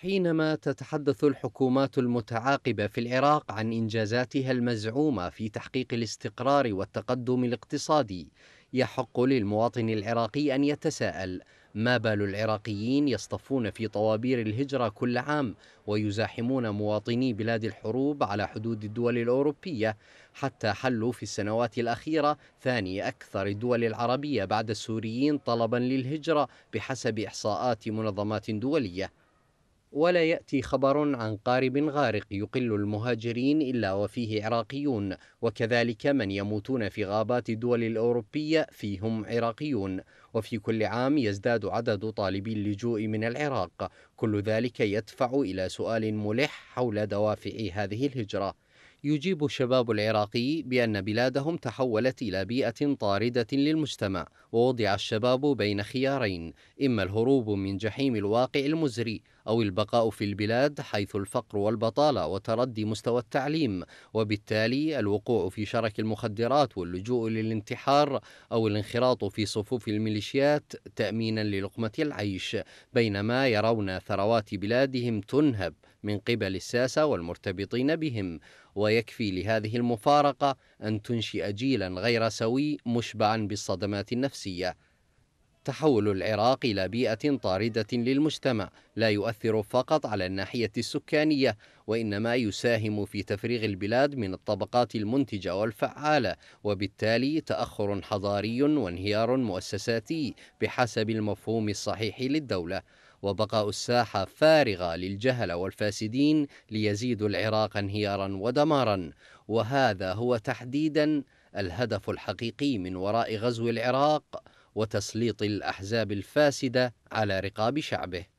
حينما تتحدث الحكومات المتعاقبه في العراق عن انجازاتها المزعومه في تحقيق الاستقرار والتقدم الاقتصادي يحق للمواطن العراقي ان يتساءل ما بال العراقيين يصطفون في طوابير الهجره كل عام ويزاحمون مواطني بلاد الحروب على حدود الدول الاوروبيه حتى حلوا في السنوات الاخيره ثاني اكثر الدول العربيه بعد السوريين طلبا للهجره بحسب احصاءات منظمات دوليه ولا ياتي خبر عن قارب غارق يقل المهاجرين الا وفيه عراقيون وكذلك من يموتون في غابات الدول الاوروبيه فيهم عراقيون وفي كل عام يزداد عدد طالبي اللجوء من العراق كل ذلك يدفع الى سؤال ملح حول دوافع هذه الهجره يجيب الشباب العراقي بأن بلادهم تحولت إلى بيئة طاردة للمجتمع، ووضع الشباب بين خيارين، إما الهروب من جحيم الواقع المزري، أو البقاء في البلاد حيث الفقر والبطالة وتردي مستوى التعليم وبالتالي الوقوع في شرك المخدرات واللجوء للانتحار أو الانخراط في صفوف الميليشيات تأمينا للقمة العيش بينما يرون ثروات بلادهم تنهب من قبل الساسة والمرتبطين بهم ويكفي لهذه المفارقة أن تنشئ جيلا غير سوي مشبعا بالصدمات النفسية تحول العراق إلى بيئة طاردة للمجتمع لا يؤثر فقط على الناحية السكانية وإنما يساهم في تفريغ البلاد من الطبقات المنتجة والفعالة وبالتالي تأخر حضاري وانهيار مؤسساتي بحسب المفهوم الصحيح للدولة وبقاء الساحة فارغة للجهلة والفاسدين ليزيدوا العراق انهيارا ودمارا وهذا هو تحديدا الهدف الحقيقي من وراء غزو العراق وتسليط الاحزاب الفاسده على رقاب شعبه